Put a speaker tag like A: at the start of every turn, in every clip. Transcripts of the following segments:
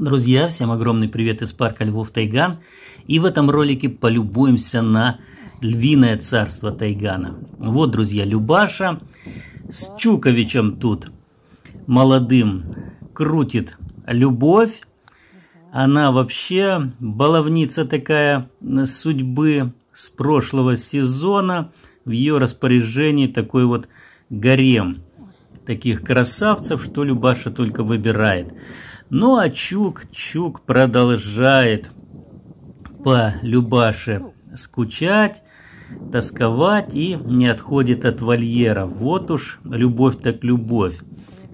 A: Друзья, всем огромный привет из парка Львов Тайган. И в этом ролике полюбуемся на львиное царство Тайгана. Вот, друзья, Любаша с Чуковичем тут молодым крутит любовь. Она вообще баловница такая судьбы с прошлого сезона. В ее распоряжении такой вот гарем таких красавцев, что Любаша только выбирает. Ну а Чук-Чук продолжает по Любаше скучать, тосковать и не отходит от вольера. Вот уж любовь так любовь.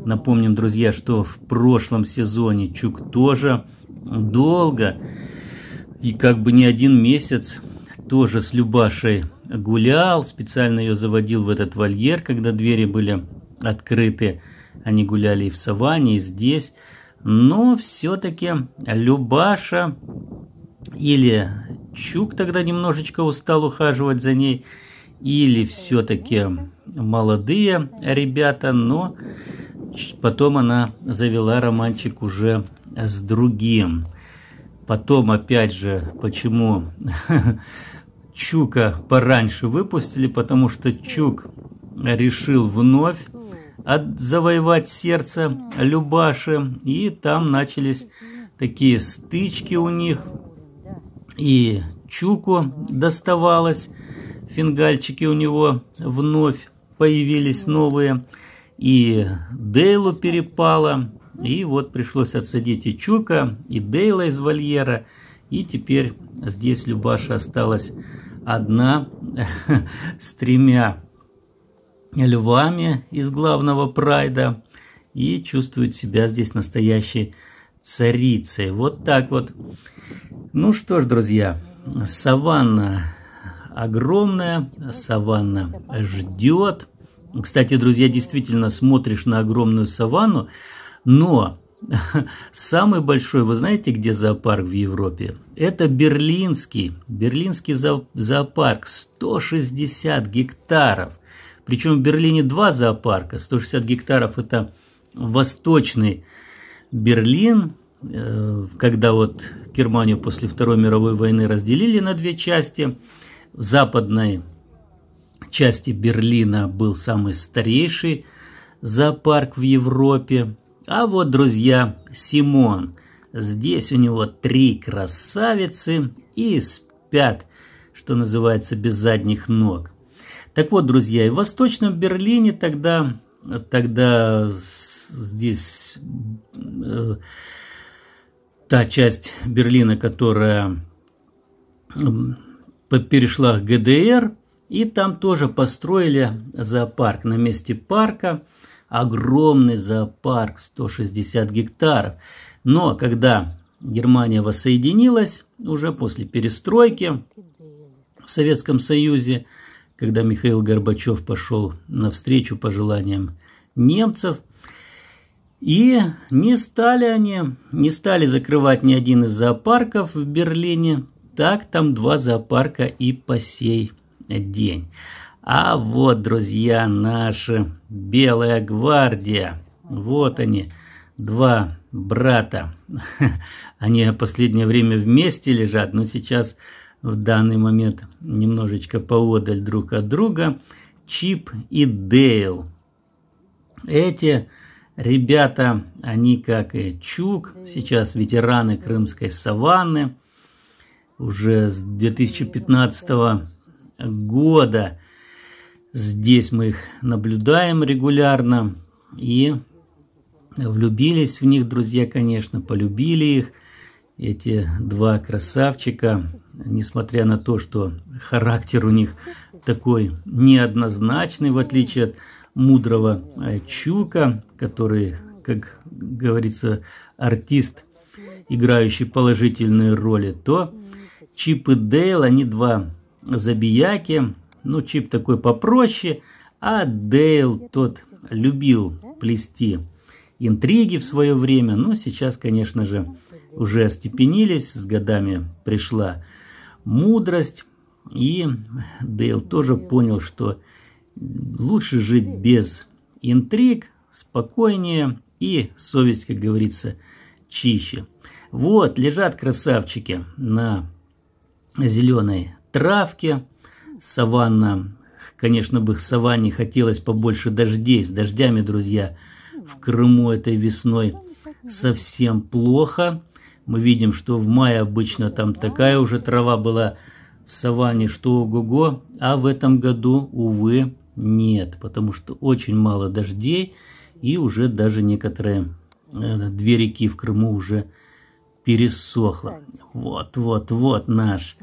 A: Напомним, друзья, что в прошлом сезоне Чук тоже долго и как бы не один месяц тоже с Любашей гулял, специально ее заводил в этот вольер, когда двери были открыты. Они гуляли и в саванне, и здесь. Но все-таки Любаша или Чук тогда немножечко устал ухаживать за ней, или все-таки молодые ребята, но потом она завела романчик уже с другим. Потом, опять же, почему Чука пораньше выпустили, потому что Чук решил вновь от завоевать сердце Любаши. И там начались такие стычки у них. И Чуку доставалось. Фингальчики у него вновь появились новые. И Дейлу перепало. И вот пришлось отсадить и Чука, и Дейла из вольера. И теперь здесь Любаша осталась одна с тремя львами из главного прайда и чувствует себя здесь настоящей царицей. Вот так вот. Ну что ж, друзья, саванна огромная, саванна ждет. Кстати, друзья, действительно смотришь на огромную саванну, но самый большой, вы знаете, где зоопарк в Европе? Это берлинский, берлинский зоопарк, 160 гектаров – причем в Берлине два зоопарка, 160 гектаров – это восточный Берлин, э, когда вот Германию после Второй мировой войны разделили на две части. В западной части Берлина был самый старейший зоопарк в Европе. А вот, друзья, Симон. Здесь у него три красавицы и спят, что называется, без задних ног. Так вот, друзья, и в Восточном Берлине тогда, тогда здесь э, та часть Берлина, которая перешла к ГДР, и там тоже построили зоопарк. На месте парка огромный зоопарк, 160 гектаров. Но когда Германия воссоединилась уже после перестройки в Советском Союзе, когда Михаил Горбачев пошел навстречу пожеланиям немцев. И не стали они, не стали закрывать ни один из зоопарков в Берлине. Так там два зоопарка и по сей день. А вот, друзья, наша Белая Гвардия. Вот они, два брата. Они последнее время вместе лежат, но сейчас в данный момент немножечко поодаль друг от друга, Чип и Дейл. Эти ребята, они как и Чук, сейчас ветераны крымской саванны, уже с 2015 года здесь мы их наблюдаем регулярно и влюбились в них друзья, конечно, полюбили их – эти два красавчика, несмотря на то, что характер у них такой неоднозначный, в отличие от мудрого э, Чука, который, как говорится, артист, играющий положительные роли, то Чип и Дейл, они два забияки, ну, Чип такой попроще, а Дейл тот любил плести интриги в свое время, но ну, сейчас, конечно же, уже остепенились, с годами пришла мудрость, и Дейл тоже понял, что лучше жить без интриг, спокойнее и совесть, как говорится, чище. Вот, лежат красавчики на зеленой травке. Саванна, конечно, бы саванне хотелось побольше дождей. С дождями, друзья, в Крыму этой весной совсем плохо. Мы видим, что в мае обычно там такая уже трава была в саванне, что ого-го, а в этом году, увы, нет, потому что очень мало дождей и уже даже некоторые э, две реки в Крыму уже пересохло. Вот, вот, вот наш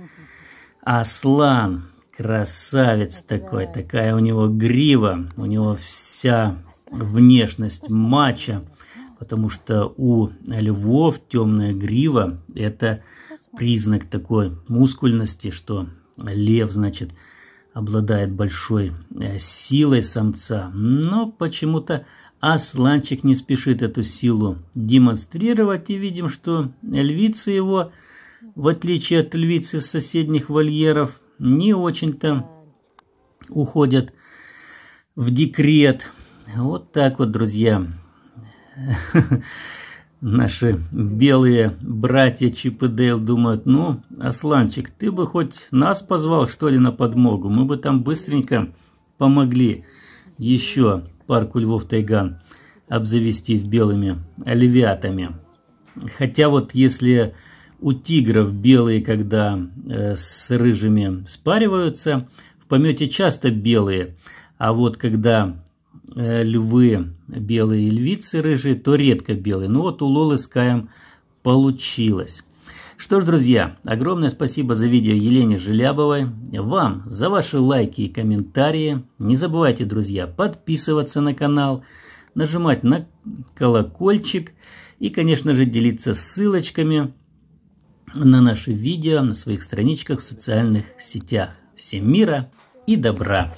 A: Аслан, красавец такой, такая у него грива, у него вся внешность мача потому что у львов темная грива – это признак такой мускульности, что лев, значит, обладает большой э, силой самца, но почему-то асланчик не спешит эту силу демонстрировать, и видим, что львица его, в отличие от львицы соседних вольеров, не очень-то уходят в декрет. Вот так вот, друзья. наши белые братья Чип и Дейл думают, ну, Асланчик, ты бы хоть нас позвал, что ли, на подмогу? Мы бы там быстренько помогли еще парку Львов-Тайган обзавестись белыми львятами. Хотя вот если у тигров белые, когда э, с рыжими спариваются, в помете часто белые, а вот когда Э, львы белые и львицы рыжие, то редко белые. Ну вот у Лолы с Каем получилось. Что ж, друзья, огромное спасибо за видео Елене Желябовой, вам за ваши лайки и комментарии. Не забывайте, друзья, подписываться на канал, нажимать на колокольчик и, конечно же, делиться ссылочками на наши видео на своих страничках в социальных сетях. Всем мира и добра!